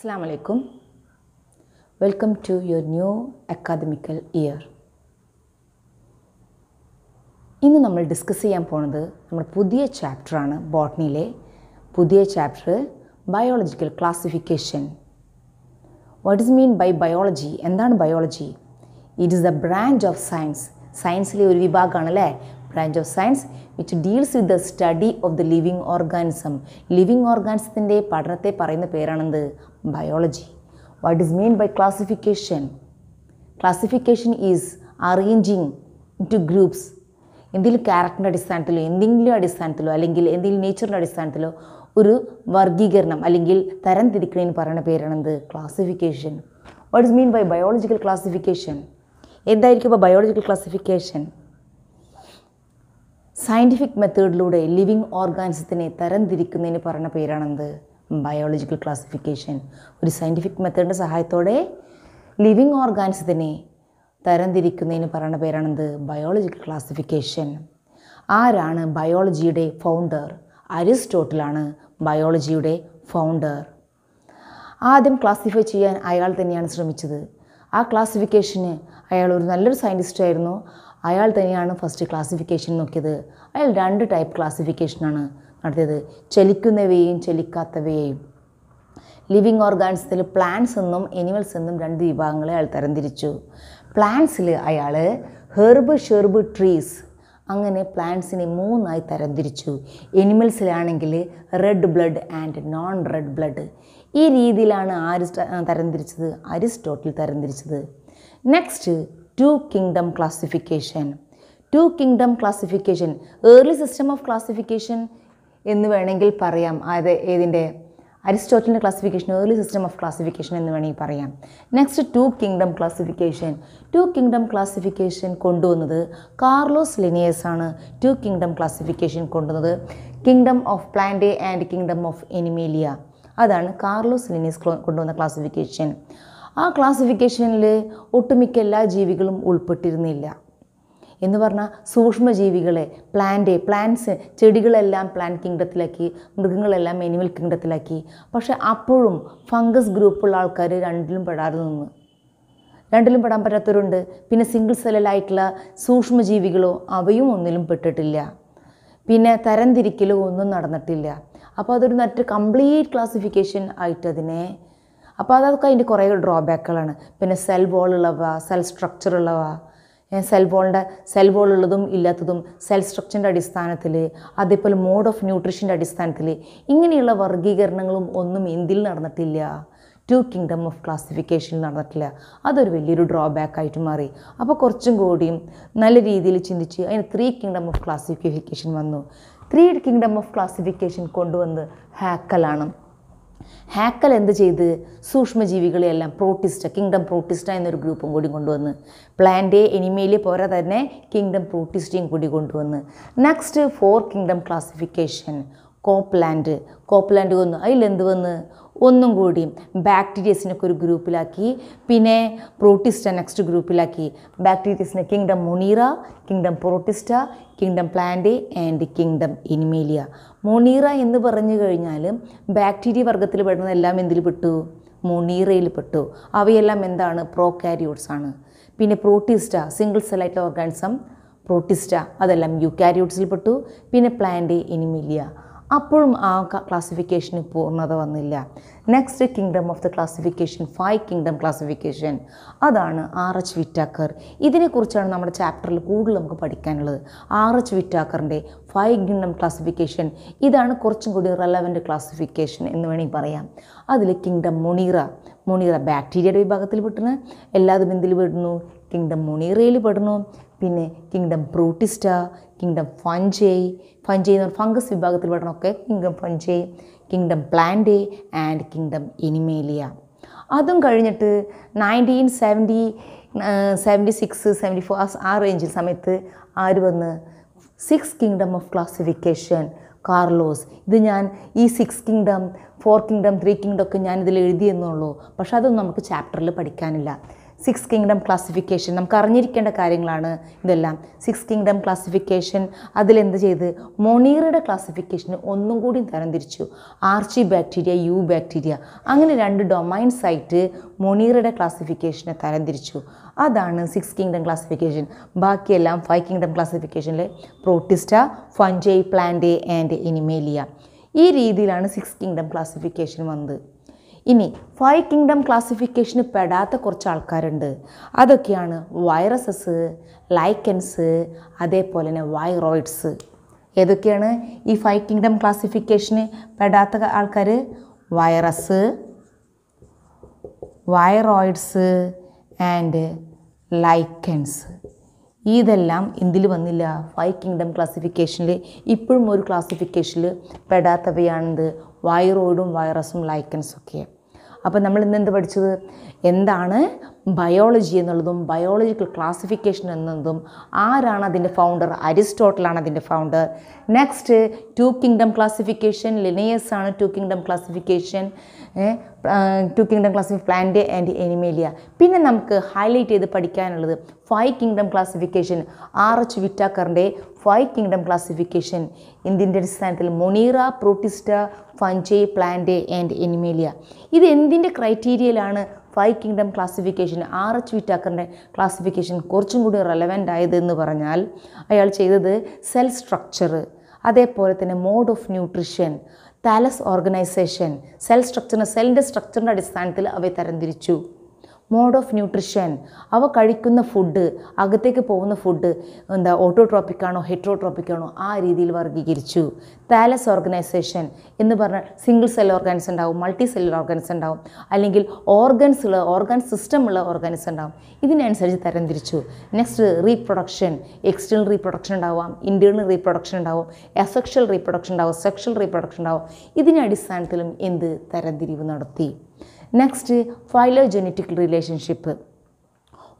അസ്സാം വലൈക്കും welcome to your new academical year ഇന്ന് നമ്മൾ ഡിസ്കസ് ചെയ്യാൻ പോണത് നമ്മുടെ പുതിയ ചാപ്റ്ററാണ് ബോട്ടണിയിലെ പുതിയ chapter biological classification what is mean by biology എന്താണ് biology it is a branch of science സയൻസിലെ ഒരു വിഭാഗമാണ് അല്ലേ branch of science which deals with the study of the living organism Living ഓർഗാനിസത്തിൻ്റെ പഠനത്തെ പറയുന്ന പേരാണെന്ത് biology what is mean by classification classification is arranging into groups എന്തെങ്കിലും ക്യാരക്ടറിൻ്റെ അടിസ്ഥാനത്തിലോ എന്തെങ്കിലും അടിസ്ഥാനത്തിലോ അല്ലെങ്കിൽ എന്തെങ്കിലും നേച്ചറിൻ്റെ അടിസ്ഥാനത്തിലോ ഒരു വർഗീകരണം അല്ലെങ്കിൽ തരം തിരിക്കണമെന്ന് പറയുന്ന പേരാണെന്ത് classification what is mean by biological classification എന്തായിരിക്കും ഇപ്പോൾ ബയോളജിക്കൽ ക്ലാസിഫിക്കേഷൻ സയൻറ്റിഫിക് മെത്തേഡിലൂടെ ലിവിങ് ഓർഗാനിസത്തിനെ തരംതിരിക്കുന്നതിന് പറയുന്ന പേരാണെന്ത് ബയോളജിക്കൽ ക്ലാസിഫിക്കേഷൻ ഒരു സയൻറ്റിഫിക് മെത്തേഡിൻ്റെ സഹായത്തോടെ ലിവിങ് ഓർഗാനിസത്തിനെ തരംതിരിക്കുന്നതിന് പറയുന്ന പേരാണെന്ത് ബയോളജിക്കൽ ക്ലാസിഫിക്കേഷൻ ആരാണ് ബയോളജിയുടെ ഫൗണ്ടർ അരിസ്റ്റോട്ടിലാണ് ബയോളജിയുടെ ഫൗണ്ടർ ആദ്യം ക്ലാസിഫൈ ചെയ്യാൻ അയാൾ തന്നെയാണ് ശ്രമിച്ചത് ആ ക്ലാസിഫിക്കേഷന് അയാൾ ഒരു നല്ലൊരു സയൻറ്റിസ്റ്റായിരുന്നു അയാൾ തന്നെയാണ് ഫസ്റ്റ് ക്ലാസിഫിക്കേഷൻ നോക്കിയത് അയാൾ രണ്ട് ടൈപ്പ് ക്ലാസിഫിക്കേഷനാണ് നടത്തിയത് ചലിക്കുന്നവയെയും ചലിക്കാത്തവയെയും ലിവിങ് ഓർഗാൻസിൽ പ്ലാന്റ്സ് എന്നും എനിമൽസ് എന്നും രണ്ട് വിഭാഗങ്ങളെ അയാൾ തരംതിരിച്ചു പ്ലാന്റ്സിൽ അയാൾ ഹെർബ് ഷെർബ് ട്രീസ് അങ്ങനെ പ്ലാന്റ്സിനെ മൂന്നായി തരംതിരിച്ചു എനിമൽസിലാണെങ്കിൽ red blood and non red blood ഈ രീതിയിലാണ് ആരിസ്റ്റ തരംതിരിച്ചത് അരിസ്റ്റോട്ടിൽ തരംതിരിച്ചത് next two kingdom classification two kingdom classification early system of classification എന്ന് വേണമെങ്കിൽ പറയാം അത് ഏതിൻ്റെ അരിസ്റ്റോട്ടലിൻ്റെ classification early system of classification എന്ന് വേണമെങ്കിൽ പറയാം next two kingdom classification two kingdom classification കൊണ്ടുവന്നത് കാർലോസ് ലിനിയേഴ്സ് ആണ് ടു കിങ്ഡം ക്ലാസിഫിക്കേഷൻ കൊണ്ടുവന്നത് kingdom of plantae and kingdom of animalia അതാണ് കാർലോസ് ലിനിയസ് കൊണ്ടുവന്ന ക്ലാസിഫിക്കേഷൻ ആ ക്ലാസിഫിക്കേഷനിൽ ഒട്ടുമിക്ക എല്ലാ ജീവികളും ഉൾപ്പെട്ടിരുന്നില്ല എന്ന് പറഞ്ഞാൽ സൂക്ഷ്മജീവികളെ പ്ലാന്റ് പ്ലാന്റ്സ് ചെടികളെല്ലാം പ്ലാന്റ് കിങ്ഡത്തിലാക്കി മൃഗങ്ങളെല്ലാം എനിമൽ കിങ്ഡത്തിലാക്കി പക്ഷെ അപ്പോഴും ഫംഗസ് ഗ്രൂപ്പുള്ള ആൾക്കാർ രണ്ടിലും പെടാതെ നിന്ന് രണ്ടിലും പെടാൻ പറ്റാത്തവരുണ്ട് പിന്നെ സിംഗിൾ സെല്ലലായിട്ടുള്ള സൂക്ഷ്മജീവികളോ അവയും ഒന്നിലും പെട്ടിട്ടില്ല പിന്നെ തരംതിരിക്കലോ ഒന്നും നടന്നിട്ടില്ല അപ്പോൾ അതൊരു നറ്റ് കംപ്ലീറ്റ് ക്ലാസിഫിക്കേഷൻ ആയിട്ടതിനെ അപ്പോൾ അതൊക്കെ അതിൻ്റെ കുറേ ഡ്രോബാക്കുകളാണ് പിന്നെ സെൽ ബോൾ ഉള്ളവ സെൽ സ്ട്രക്ചർ ഉള്ളവ സെൽ ബോളിൻ്റെ സെൽ ബോൾ ഉള്ളതും ഇല്ലാത്തതും സെൽ സ്ട്രക്ചറിൻ്റെ അടിസ്ഥാനത്തിൽ അതേപോലെ മോഡ് ഓഫ് ന്യൂട്രീഷൻ്റെ അടിസ്ഥാനത്തിൽ ഇങ്ങനെയുള്ള വർഗീകരണങ്ങളും ഒന്നും ഇന്ത്യയിൽ നടന്നിട്ടില്ല ടു കിങ്ഡം ഓഫ് ക്ലാസിഫിക്കേഷനിൽ നടന്നിട്ടില്ല അതൊരു വലിയൊരു ഡ്രോബാക്ക് ആയിട്ട് മാറി അപ്പോൾ കുറച്ചും കൂടിയും നല്ല രീതിയിൽ ചിന്തിച്ച് അതിന് ത്രീ കിങ്ഡം ഓഫ് ക്ലാസിഫിക്കേഷൻ വന്നു ത്രീ കിങ്ഡം ഓഫ് ക്ലാസിഫിക്കേഷൻ കൊണ്ടുവന്ന് ഹാക്കലാണ് ഹാക്കൽ എന്ത് ചെയ്ത് സൂക്ഷ്മജീവികളെയെല്ലാം പ്രോട്ടിസ്റ്റ കിങ്ഡം പ്രോട്ടിസ്റ്റ എന്നൊരു ഗ്രൂപ്പും കൂടി കൊണ്ടുവന്ന് പ്ലാന്റ് എനിമയിലെ പോരാ തന്നെ കിങ്ഡം പ്രോട്ടിസ്റ്റയും കൂടി കൊണ്ടുവന്ന് next four kingdom classification Copeland Copeland കൊന്നു അതിലെന്ത് വന്ന് ഒന്നും കൂടി ബാക്ടീരിയസിനൊക്കെ ഒരു ഗ്രൂപ്പിലാക്കി പിന്നെ പ്രോട്ടിസ്റ്റ നെക്സ്റ്റ് ഗ്രൂപ്പിലാക്കി ബാക്ടീരിയസിനെ kingdom monera kingdom protista kingdom plant and kingdom animalia monera എന്ന് പറഞ്ഞു കഴിഞ്ഞാൽ ബാക്ടീരിയ വർഗത്തിൽ പെടുന്ന എല്ലാം എന്തിൽ പെട്ടു മൊണീറയിൽ പെട്ടു അവയെല്ലാം എന്താണ് പ്രോകാരിയോട്സ് ആണ് പിന്നെ protista single celled organism protista അതെല്ലാം യുക്കാരിയോട്സിൽ പെട്ടു പിന്നെ പ്ലാന്റ് ഇനിമേലിയ അപ്പോഴും ആ ക്ലാസിഫിക്കേഷന് പൂർണ്ണത വന്നില്ല next kingdom of the classification five kingdom classification അതാണ് ആർ എച്ച് വിറ്റാക്കർ ഇതിനെക്കുറിച്ചാണ് നമ്മുടെ ചാപ്റ്ററിൽ കൂടുതൽ നമുക്ക് പഠിക്കാനുള്ളത് ആർ എച്ച് വിറ്റാക്കറിൻ്റെ ഫൈവ് കിങ്ഡം ക്ലാസിഫിക്കേഷൻ ഇതാണ് കുറച്ചും കൂടി റെലവൻറ്റ് ക്ലാസിഫിക്കേഷൻ എന്ന് വേണമെങ്കിൽ പറയാം അതിൽ കിങ്ഡം മുണീറ മുണീറ ബാക്ടീരിയയുടെ വിഭാഗത്തിൽ പെട്ടുന്നു എല്ലാതും എന്തിൽ പെടുന്നു കിങ്ഡം മുണീറയിൽ പെടുന്നു പിന്നെ കിങ്ഡം ബ്രൂട്ടിസ്റ്റ കിങ്ഡം ഫഞ്ചേ ഫഞ്ചേ എന്ന് പറഞ്ഞ ഫംഗസ് വിഭാഗത്തിൽ പെടണമൊക്കെ kingdom fungi kingdom plantae and kingdom animalia അതും കഴിഞ്ഞിട്ട് nineteen seventy seventy six seventy four ആ റേഞ്ചിൽ സമയത്ത് ആര് വന്ന് six kingdom of classification Carlos ഇത് ഞാൻ ഈ six kingdom four kingdom three kingdom ഒക്കെ ഞാനിതിൽ എഴുതിയെന്നുള്ളൂ പക്ഷെ അതൊന്നും നമുക്ക് ചാപ്റ്ററിൽ പഠിക്കാനില്ല സിക്സ് കിങ്ഡം ക്ലാസിഫിക്കേഷൻ നമുക്ക് അറിഞ്ഞിരിക്കേണ്ട കാര്യങ്ങളാണ് ഇതെല്ലാം സിക്സ് കിങ്ഡം ക്ലാസിഫിക്കേഷൻ അതിലെന്ത് ചെയ്ത് മൊണീറയുടെ ക്ലാസിഫിക്കേഷന് ഒന്നും കൂടി തരംതിരിച്ചു ആർച്ചി ബാക്ടീരിയ യു ബാക്ടീരിയ അങ്ങനെ രണ്ട് ഡൊമൈൻസ് ആയിട്ട് മൊണീറയുടെ ക്ലാസിഫിക്കേഷനെ തരംതിരിച്ചു അതാണ് സിക്സ് കിങ്ഡം ക്ലാസിഫിക്കേഷൻ ബാക്കിയെല്ലാം ഫൈവ് കിങ്ഡം ക്ലാസിഫിക്കേഷനിലെ protista fungi plantae and animalia ഈ രീതിയിലാണ് സിക്സ് കിങ്ഡം ക്ലാസിഫിക്കേഷൻ വന്നത് ഇനി ഫൈവ് കിങ്ഡം ക്ലാസിഫിക്കേഷന് പെടാത്ത കുറച്ച് ആൾക്കാരുണ്ട് അതൊക്കെയാണ് വൈറസസ് ലൈക്കൻസ് അതേപോലെ തന്നെ വൈറോയിഡ്സ് ഏതൊക്കെയാണ് ഈ ഫൈവ് കിങ്ഡം ക്ലാസിഫിക്കേഷന് പെടാത്ത ആൾക്കാർ വൈറസ് വൈറോയിഡ്സ് ആൻഡ് ലൈക്കൻസ് ഇതെല്ലാം ഇന്ത്യയിൽ വന്നില്ല ഫൈവ് കിങ്ഡം ക്ലാസിഫിക്കേഷനിൽ ഇപ്പോഴും ഒരു ക്ലാസിഫിക്കേഷനിൽ പെടാത്തവയാണെന്ത് വൈറോയിഡും വൈറസും ലൈക്കൻസൊക്കെ അപ്പോൾ നമ്മൾ ഇന്ന് എന്ത് പഠിച്ചത് എന്താണ് ബയോളജി എന്നുള്ളതും ബയോളജിക്കൽ ക്ലാസിഫിക്കേഷൻ എന്നതും ആരാണ് അതിൻ്റെ ഫൗണ്ടർ അരിസ്റ്റോട്ടലാണ് അതിൻ്റെ founder next two kingdom classification Linnaeus ആണ് two kingdom classification two kingdom classification plant and animalia പിന്നെ നമുക്ക് ഹൈലൈറ്റ് ചെയ്ത് പഠിക്കാനുള്ളത് five kingdom classification R H വിറ്റാക്കറിൻ്റെ ഫൈവ് കിങ്ഡം ക്ലാസിഫിക്കേഷൻ എന്തിൻ്റെ അടിസ്ഥാനത്തിൽ monera protista fungi plant and animalia ഇത് എന്തിൻ്റെ ക്രൈറ്റീരിയയിലാണ് five kingdom classification R H വിറ്റാക്കറിൻ്റെ ക്ലാസിഫിക്കേഷൻ കുറച്ചും കൂടി റെലവൻ്റ് ആയതെന്ന് പറഞ്ഞാൽ അയാൾ ചെയ്തത് സെൽ സ്ട്രക്ചർ അതേപോലെ തന്നെ mode of nutrition thallus organisation cell സ്ട്രക്ചറിന് സെല്ലിൻ്റെ സ്ട്രക്ചറിൻ്റെ അടിസ്ഥാനത്തിൽ അവയെ തരംതിരിച്ചു മോഡ് ഓഫ് ന്യൂട്രിഷൻ അവ കഴിക്കുന്ന ഫുഡ് അകത്തേക്ക് പോകുന്ന ഫുഡ് എന്താ ഓട്ടോട്രോപ്പിക് ആണോ ഹെട്രോട്രോപ്പിക് ആണോ ആ രീതിയിൽ വർഗീകരിച്ചു താലസ് ഓർഗനൈസേഷൻ എന്ന് പറഞ്ഞാൽ സിംഗിൾ സെൽ ഓർഗാൻസ് ഉണ്ടാവും മൾട്ടി സെല്ലർ ഓർഗാൻസ് ഉണ്ടാവും അല്ലെങ്കിൽ ഓർഗൻസ് ഉള്ള ഓർഗൻ സിസ്റ്റം ഉള്ള ഓർഗാൻസ് ഉണ്ടാവും ഇതിനനുസരിച്ച് തരംതിരിച്ചു നെക്സ്റ്റ് റീപ്രൊഡക്ഷൻ എക്സ്റ്റേണൽ റീപ്രൊഡക്ഷൻ ഉണ്ടാവാം ഇൻറ്റേണൽ റീപ്രൊഡക്ഷൻ ഉണ്ടാവും എസെക്ഷൽ റീപ്രൊഡക്ഷൻ ഉണ്ടാവും സെക്ഷൽ റീപ്രൊഡക്ഷൻ ഉണ്ടാവും ഇതിനടിസ്ഥാനത്തിലും എന്ത് തരംതിരിവ് നടത്തി നെക്സ്റ്റ് ഫൈലോജെനറ്റിക് റിലേഷൻഷിപ്പ്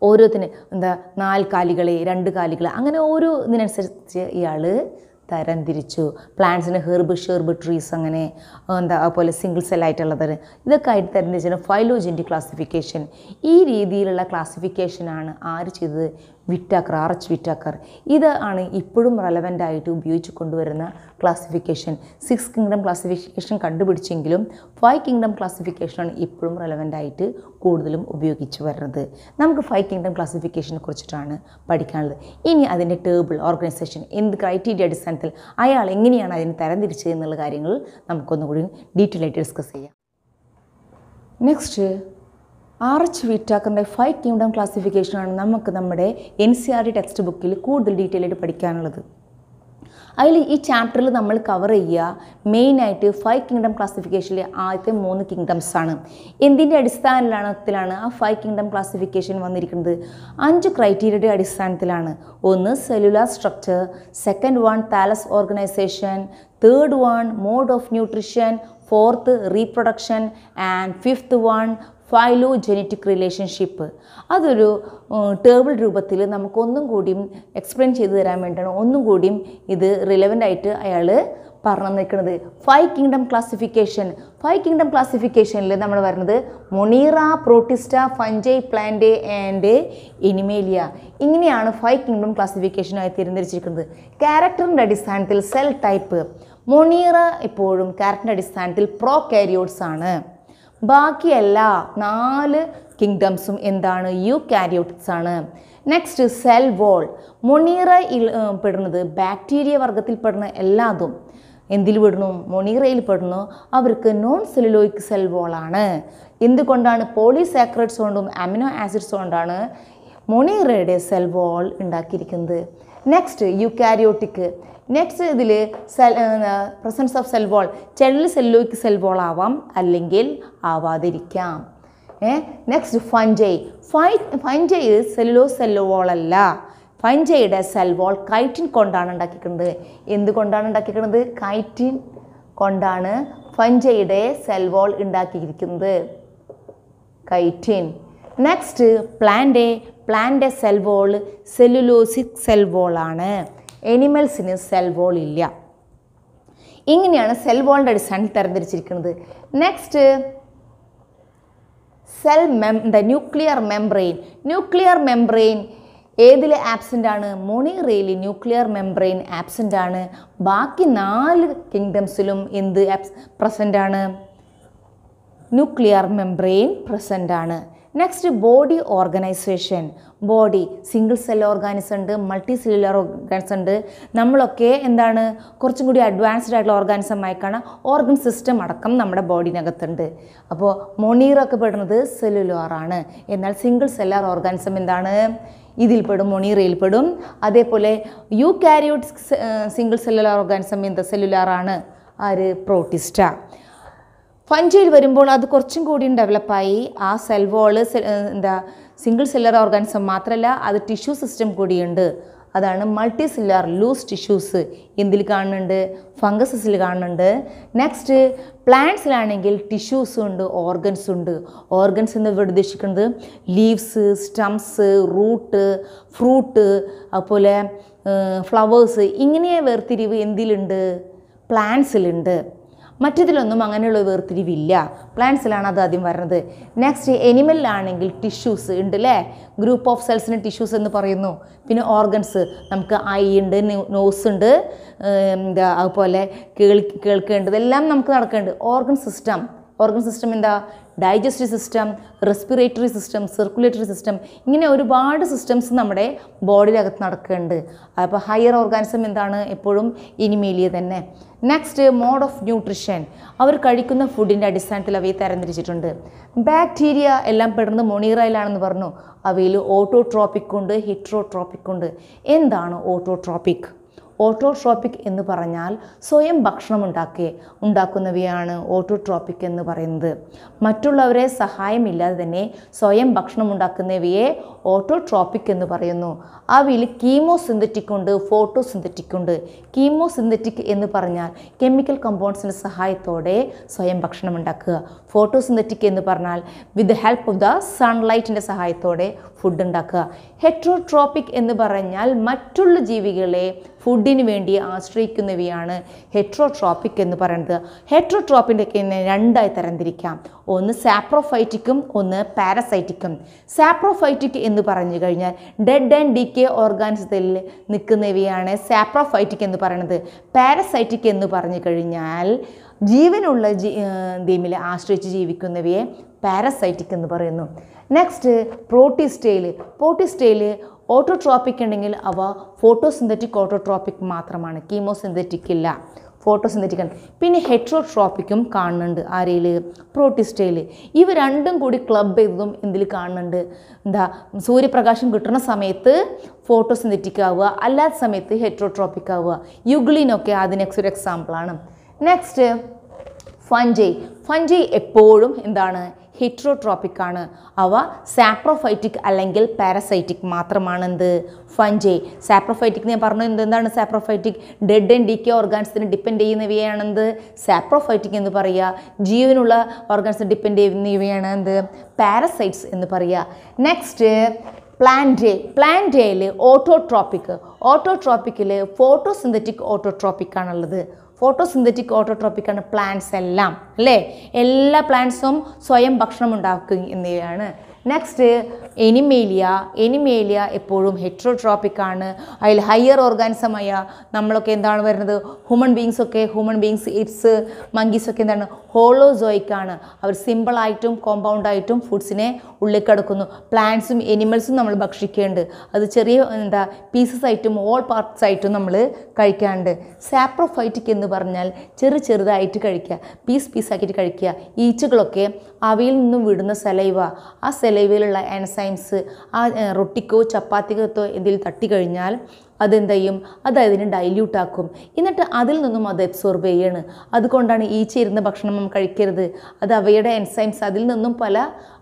ഓരോത്തിന് എന്താ നാല് കാലികളെ രണ്ട് കാലികളെ അങ്ങനെ ഓരോ ഇതിനനുസരിച്ച് ഇയാൾ തരംതിരിച്ചു പ്ലാന്റ്സിന് ഹെർബ് ഷെർബ് ട്രീസ് അങ്ങനെ എന്താ അതുപോലെ സിംഗിൾ സെല്ലായിട്ടുള്ളത് ഇതൊക്കെ ആയിട്ട് തരംതിരിച്ചാണ് ഫൈലോജെൻറ്റി ക്ലാസിഫിക്കേഷൻ ഈ രീതിയിലുള്ള ക്ലാസിഫിക്കേഷനാണ് ആര് ചെയ്തത് വിറ്റാക്കർ ആർ എച്ച് വിറ്റാക്കർ ഇത് ആണ് ഇപ്പോഴും റെലവൻ്റ് ആയിട്ട് ഉപയോഗിച്ച് കൊണ്ടുവരുന്ന ക്ലാസിഫിക്കേഷൻ സിക്സ് കിങ്ഡം ക്ലാസിഫിക്കേഷൻ കണ്ടുപിടിച്ചെങ്കിലും ഫൈവ് കിങ്ഡം ക്ലാസിഫിക്കേഷനാണ് ഇപ്പോഴും റെലവൻ്റ് ആയിട്ട് കൂടുതലും ഉപയോഗിച്ച് വരുന്നത് നമുക്ക് ഫൈവ് കിങ്ഡം ക്ലാസിഫിക്കേഷനെ കുറിച്ചിട്ടാണ് പഠിക്കാനുള്ളത് ഇനി അതിൻ്റെ ടേബിൾ ഓർഗനൈസേഷൻ എന്ത് ക്രൈറ്റീരിയ അടിസ്ഥാനത്തിൽ അയാൾ എങ്ങനെയാണ് അതിനെ തരംതിരിച്ചത് എന്നുള്ള കാര്യങ്ങൾ നമുക്കൊന്നുകൂടി ഡീറ്റെയിൽ ആയിട്ട് ഡിസ്കസ് ചെയ്യാം നെക്സ്റ്റ് ആർച്ച് വിറ്റാക്കറിൻ്റെ ഫൈവ് കിങ്ഡം ക്ലാസിഫിക്കേഷനാണ് നമുക്ക് നമ്മുടെ N C R T text ബുക്കിൽ കൂടുതൽ ഡീറ്റെയിൽ ആയിട്ട് പഠിക്കാനുള്ളത് അതിൽ ഈ ചാപ്റ്ററിൽ നമ്മൾ കവർ ചെയ്യുക മെയിനായിട്ട് ഫൈവ് കിങ്ഡം ക്ലാസിഫിക്കേഷനിലെ ആദ്യത്തെ മൂന്ന് കിങ്ഡംസ് ആണ് എന്തിൻ്റെ അടിസ്ഥാനത്തിലാണ് ആ ഫൈവ് കിങ്ഡം ക്ലാസിഫിക്കേഷൻ വന്നിരിക്കുന്നത് അഞ്ച് ക്രൈറ്റീരിയയുടെ അടിസ്ഥാനത്തിലാണ് ഒന്ന് cellular structure second one thallus organisation third one mode of nutrition fourth reproduction and fifth one phylogenetic relationship അതൊരു ടേബിൾ രൂപത്തിൽ നമുക്കൊന്നും കൂടിയും എക്സ്പ്ലെയിൻ ചെയ്തു തരാൻ വേണ്ടിയാണ് ഒന്നും കൂടിയും ഇത് റിലവൻ്റ് ആയിട്ട് അയാൾ പറഞ്ഞു നിൽക്കുന്നത് five kingdom classification five kingdom ക്ലാസിഫിക്കേഷനിൽ നമ്മൾ വരുന്നത് monera protista fungi plant and animalia ഇങ്ങനെയാണ് ഫൈവ് കിങ്ഡം ക്ലാസിഫിക്കേഷനായി തിരഞ്ഞെടുത്തിരിക്കുന്നത് ക്യാരക്ടറിൻ്റെ അടിസ്ഥാനത്തിൽ സെൽ ടൈപ്പ് മൊണീറ ഇപ്പോഴും ക്യാരക്ടറിൻ്റെ അടിസ്ഥാനത്തിൽ പ്രോ ആണ് ബാക്കി എല്ലാ നാല് കിങ്ഡംസും എന്താണ് യു കാരിയോട്ടിക്സ് ആണ് നെക്സ്റ്റ് സെൽ വോൾ മൊണീറ പെടുന്നത് ബാക്ടീരിയ വർഗത്തിൽപ്പെടുന്ന എല്ലാതും എന്തിൽ പെടുന്നു മൊണീറയിൽ പെടുന്നു അവർക്ക് നോൺ സെലുലോയിക് സെൽ വോളാണ് എന്തുകൊണ്ടാണ് പോളിസാക്രൈഡ്സ് കൊണ്ടും അമിനോ ആസിഡ്സ് കൊണ്ടാണ് മൊണീറയുടെ സെൽ വോൾ ഉണ്ടാക്കിയിരിക്കുന്നത് നെക്സ്റ്റ് യുക്കാരിയോട്ടിക്ക് നെക്സ്റ്റ് ഇതിൽ cell presence of cell wall ചെള്ളി സെല്ലോയ്ക്ക് സെൽ വോൾ ആവാം അല്ലെങ്കിൽ ആവാതിരിക്കാം നെക്സ്റ്റ് ഫഞ്ചൈ ഫൈ ഫഞ്ചൈ സെല്ലോ സെല്ലോ വോളല്ല ഫഞ്ചയുടെ സെൽ വോൾ കൈറ്റിൻ കൊണ്ടാണ് ഉണ്ടാക്കിക്കുന്നത് എന്തുകൊണ്ടാണ് ഉണ്ടാക്കിക്കുന്നത് കൈറ്റിൻ കൊണ്ടാണ് ഫഞ്ചയുടെ സെൽ വോൾ ഉണ്ടാക്കിയിരിക്കുന്നത് chitin next plant plant cell cellulosic cell ആണ് എനിമൽസിന് സെൽ ഇല്ല ഇങ്ങനെയാണ് സെൽ അടിസ്ഥാനം തരംതിരിച്ചിരിക്കുന്നത് നെക്സ്റ്റ് സെൽ മെം the nuclear membrane nuclear membrane ഏതിൽ ആബ്സെൻ്റ് ആണ് മൊണീറയിൽ ന്യൂക്ലിയർ മെംബ്രെയിൻ ആബ്സെൻ്റ് ആണ് ബാക്കി നാല് കിങ്ഡംസിലും എന്ത് ആബ്സ് പ്രസൻ്റ് ആണ് ന്യൂക്ലിയർ മെംബ്രെയിൻ പ്രസൻ്റ് ആണ് next body organisation body single cell organism ഉണ്ട് മൾട്ടി സെല്ലുലർ ഓർഗാനിസ് ഉണ്ട് നമ്മളൊക്കെ എന്താണ് കുറച്ചും കൂടി അഡ്വാൻസ്ഡ് ആയിട്ടുള്ള ഓർഗാനിസമായിക്കാണ് ഓർഗൻ സിസ്റ്റം അടക്കം നമ്മുടെ ബോഡിനകത്തുണ്ട് അപ്പോൾ മൊണീറൊക്കെ പെടുന്നത് സെല്ലുലാറാണ് എന്നാൽ സിംഗിൾ സെല്ലർ ഓർഗാനിസം എന്താണ് ഇതിൽപ്പെടും മൊണീറയിൽപ്പെടും അതേപോലെ eukaryote single cellular organism എന്താ സെല്ലുലാറാണ് ആര് പ്രോട്ടിസ്റ്റ ഫഞ്ചിയിൽ വരുമ്പോൾ അത് കുറച്ചും കൂടി ഡെവലപ്പായി ആ സെൽ വോള് എന്താ സിംഗിൾ സെല്ലർ ഓർഗാനിസം മാത്രമല്ല അത് ടിഷ്യൂ സിസ്റ്റം കൂടിയുണ്ട് അതാണ് മൾട്ടി സെല്ലർ ലൂസ് ടിഷ്യൂസ് എന്തിൽ കാണുന്നുണ്ട് ഫംഗസസിൽ കാണുന്നുണ്ട് നെക്സ്റ്റ് പ്ലാന്റ്സിലാണെങ്കിൽ ടിഷ്യൂസ് ഉണ്ട് ഓർഗൻസ് ഉണ്ട് ഓർഗൻസ് എന്ന് ഇവിടെ ഉദ്ദേശിക്കുന്നത് ലീവ്സ് സ്റ്റംസ് റൂട്ട് ഫ്രൂട്ട് അതുപോലെ ഫ്ലവേഴ്സ് ഇങ്ങനെ വേർതിരിവ് എന്തിലുണ്ട് പ്ലാന്റ്സിലുണ്ട് മറ്റതിലൊന്നും അങ്ങനെയുള്ള വേർതിരിവില്ല പ്ലാന്റ്സിലാണ് അത് ആദ്യം വരുന്നത് നെക്സ്റ്റ് എനിമലിലാണെങ്കിൽ ടിഷ്യൂസ് ഉണ്ട് അല്ലേ ഗ്രൂപ്പ് ഓഫ് സെൽസിന് ടിഷ്യൂസ് എന്ന് പറയുന്നു പിന്നെ ഓർഗൻസ് നമുക്ക് ഐ ഉണ്ട് നോസ് ഉണ്ട് എന്താ അതുപോലെ കേൾ കേൾക്കേണ്ടത് എല്ലാം നമുക്ക് നടക്കേണ്ടത് ഓർഗൻ സിസ്റ്റം ഓർഗൻ സിസ്റ്റം എന്താ digestive system respiratory system circulatory system ഇങ്ങനെ ഒരുപാട് സിസ്റ്റംസ് നമ്മുടെ ബോഡിയിലകത്ത് നടക്കുന്നുണ്ട് അപ്പോൾ ഹയർ ഓർഗാനിസം എന്താണ് എപ്പോഴും ഇനിമേലിയ തന്നെ നെക്സ്റ്റ് മോഡ് ഓഫ് ന്യൂട്രിഷൻ അവർ കഴിക്കുന്ന ഫുഡിൻ്റെ അടിസ്ഥാനത്തിൽ അവയെ തരംതിരിച്ചിട്ടുണ്ട് ബാക്ടീരിയ എല്ലാം പെടുന്നത് മൊണീറയിലാണെന്ന് പറഞ്ഞു അവയിൽ ഓട്ടോട്രോപ്പിക് ഉണ്ട് ഹിട്രോട്രോപ്പിക് ഉണ്ട് എന്താണ് ഓട്ടോട്രോപ്പിക് ഓട്ടോട്രോപ്പിക് എന്ന് പറഞ്ഞാൽ സ്വയം ഉണ്ടാക്കി ഉണ്ടാക്കുന്നവയാണ് ഓട്ടോട്രോപ്പിക് എന്ന് പറയുന്നത് മറ്റുള്ളവരെ സഹായമില്ലാതെ തന്നെ സ്വയം ഭക്ഷണം ഉണ്ടാക്കുന്നവയെ ഓട്ടോട്രോപ്പിക് എന്ന് പറയുന്നു അവയിൽ കീമോ സിന്തറ്റിക് ഉണ്ട് ഫോട്ടോ സിന്തറ്റിക് ഉണ്ട് കീമോ സിന്തറ്റിക് എന്ന് പറഞ്ഞാൽ കെമിക്കൽ കമ്പൗണ്ട്സിൻ്റെ സഹായത്തോടെ സ്വയം ഭക്ഷണം ഉണ്ടാക്കുക ഫോട്ടോ സിന്തറ്റിക് എന്ന് പറഞ്ഞാൽ വിത്ത് ഹെൽപ്പ് ഓഫ് ദ സൺലൈറ്റിൻ്റെ സഹായത്തോടെ ഫുഡ് ഉണ്ടാക്കുക ഹെട്രോട്രോപ്പിക് എന്ന് പറഞ്ഞാൽ മറ്റുള്ള ജീവികളെ ഫുഡിന് വേണ്ടി ആശ്രയിക്കുന്നവയാണ് ഹെട്രോട്രോപ്പിക് എന്ന് പറയുന്നത് ഹെട്രോട്രോപ്പിൻ്റെയൊക്കെ രണ്ടായി തരംതിരിക്കാം ഒന്ന് സാപ്രോഫൈറ്റിക്കും ഒന്ന് പാരസൈറ്റിക്കും സാപ്രോഫൈറ്റിക് എന്ന് പറഞ്ഞു കഴിഞ്ഞാൽ ഡെഡ് ആൻഡ് കെ ഓർഗാൻസത്തിൽ നിൽക്കുന്നവയാണ് സാപ്രോഫൈറ്റിക് എന്ന് പറയുന്നത് പാരസൈറ്റിക് എന്ന് പറഞ്ഞു കഴിഞ്ഞാൽ ജീവനുള്ള ജീ എന്തെങ്കിലും ആശ്രയിച്ച് ജീവിക്കുന്നവയെ പാരസൈറ്റിക് എന്ന് പറയുന്നു നെക്സ്റ്റ് പ്രോട്ടിസ്റ്റെയിൽ പ്രോട്ടിസ്റ്റെയിൽ ഓട്ടോട്രോപ്പിക് ഉണ്ടെങ്കിൽ അവ ഫോട്ടോസിന്തറ്റിക് ഓട്ടോട്രോപ്പിക് മാത്രമാണ് കീമോസിന്തറ്റിക് ഇല്ല ഫോട്ടോസിന്തറ്റിക് ആണ് പിന്നെ ഹെട്രോട്രോപ്പിക്കും കാണുന്നുണ്ട് ആരയിൽ പ്രോട്ടിസ്റ്റയിൽ ഇവ രണ്ടും കൂടി ക്ലബ് ചെയ്തതും എന്തിൽ കാണുന്നുണ്ട് എന്താ സൂര്യപ്രകാശം കിട്ടുന്ന സമയത്ത് ഫോട്ടോസിന്തറ്റിക് ആവുക അല്ലാത്ത സമയത്ത് ഹെട്രോട്രോപ്പിക് ആവുക യുഗ്ലിനൊക്കെ അതിനൊക്കെ ഒരു എക്സാമ്പിളാണ് നെക്സ്റ്റ് ഫഞ്ചൈ ഫഞ്ചൈ എപ്പോഴും എന്താണ് ഹെട്രോട്രോപ്പിക് ആണ് അവ സാപ്രോഫൈറ്റിക് അല്ലെങ്കിൽ പാരസൈറ്റിക് മാത്രമാണ് എന്ത് ഫഞ്ചൈ സാപ്രോഫൈറ്റിക് ഞാൻ പറഞ്ഞു എന്താണ് സാപ്രോഫൈറ്റിക് ഡെഡ് ആൻഡ് ഡിക്കെ ഓർഗാൻസിന് ഡിപ്പെൻഡ് ചെയ്യുന്നവയാണെന്ത് എന്ത് സാപ്രോഫൈറ്റിക് എന്ന് പറയുക ജീവനുള്ള ഓർഗാൻസിന് ഡിപ്പെൻഡ് ചെയ്യുന്നവയാണ് എന്ത് പാരസൈറ്റ്സ് എന്ന് പറയുക നെക്സ്റ്റ് പ്ലാന്റേ പ്ലാൻറ്റേയിൽ ഓട്ടോട്രോപ്പിക് ഓട്ടോട്രോപ്പിക്കിൽ ഫോട്ടോസിന്തറ്റിക് ഓട്ടോട്രോപ്പിക് ആണുള്ളത് ഫോട്ടോസിന്തറ്റിക് ഓട്ടോട്രോപ്പിക്കാണ് പ്ലാന്റ്സ് എല്ലാം അല്ലേ എല്ലാ പ്ലാന്റ്സും സ്വയം ഭക്ഷണം ഉണ്ടാക്കുകയാണ് നെക്സ്റ്റ് എനിമേലിയ എനിമേലിയ എപ്പോഴും ഹെട്രോട്രോപ്പിക് ആണ് അതിൽ ഹയർ ഓർഗാനിസമായ നമ്മളൊക്കെ എന്താണ് വരുന്നത് ഹ്യൂമൻ ബീങ്സ് ഒക്കെ ഹ്യൂമൻ ബീങ്സ് ഇറ്റ്സ് മങ്കീസ് ഒക്കെ എന്താണ് ഹോളോസോയിക് ആണ് അവർ സിമ്പിളായിട്ടും കോമ്പൗണ്ടായിട്ടും ഫുഡ്സിനെ ഉള്ളിൽ കിടക്കുന്നു പ്ലാന്റ്സും എനിമൽസും നമ്മൾ ഭക്ഷിക്കേണ്ട അത് ചെറിയ എന്താ പീസസ് ആയിട്ടും ഓൾ പാർട്സ് ആയിട്ടും നമ്മൾ കഴിക്കാണ്ട് സാപ്രോഫൈറ്റിക് എന്ന് പറഞ്ഞാൽ ചെറു ചെറുതായിട്ട് കഴിക്കുക പീസ് പീസാക്കിയിട്ട് കഴിക്കുക ഈച്ചകളൊക്കെ അവയിൽ നിന്നും വിടുന്ന സലൈവ ആ സെ ചെലവിലുള്ള എൻസൈംസ് ആ റൊട്ടിക്കോ ചപ്പാത്തിക്കത്തോ ഇതിൽ തട്ടിക്കഴിഞ്ഞാൽ അതെന്ത് ചെയ്യും അത് അതിനെ ഡൈല്യൂട്ട് ആക്കും എന്നിട്ട് അതിൽ നിന്നും അത് അബ്സോർബ് ചെയ്യാണ് അതുകൊണ്ടാണ് ഈ ചേരുന്ന ഭക്ഷണം നമ്മൾ കഴിക്കരുത് അത് അവയുടെ എൻസൈംസ് അതിൽ നിന്നും പല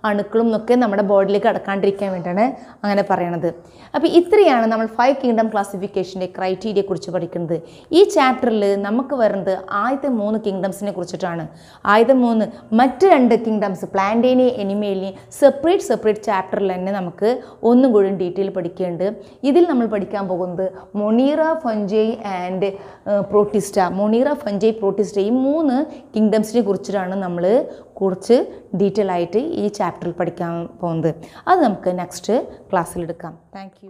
അണുക്കളും ഒക്കെ നമ്മുടെ ബോഡിയിലേക്ക് അടക്കാണ്ടിരിക്കാൻ വേണ്ടിയാണ് അങ്ങനെ പറയണത് അപ്പോൾ ഇത്രയാണ് നമ്മൾ ഫൈവ് കിങ്ഡം ക്ലാസിഫിക്കേഷൻ്റെ കുറിച്ച് പഠിക്കുന്നത് ഈ ചാപ്റ്ററിൽ നമുക്ക് വരുന്നത് ആദ്യത്തെ മൂന്ന് കിങ്ഡംസിനെ കുറിച്ചിട്ടാണ് ആദ്യത്തെ മൂന്ന് മറ്റ് രണ്ട് കിങ്ഡംസ് പ്ലാന്റേനെ എനിമേലിനെ സെപ്പറേറ്റ് സെപ്പറേറ്റ് ചാപ്റ്ററിൽ തന്നെ നമുക്ക് ഒന്നും കൂടി ഡീറ്റെയിൽ പഠിക്കേണ്ടത് ഇതിൽ നമ്മൾ പഠിക്കാൻ പോകുന്നത് monera fungi and protista monera fungi protista ഈ മൂന്ന് കിങ്ഡംസിനെ കുറിച്ചിട്ടാണ് നമ്മൾ കുറച്ച് ഡീറ്റെയിൽ ആയിട്ട് ഈ ചാപ്റ്ററിൽ പഠിക്കാൻ പോകുന്നത് അത് നമുക്ക് നെക്സ്റ്റ് ക്ലാസ്സിലെടുക്കാം താങ്ക്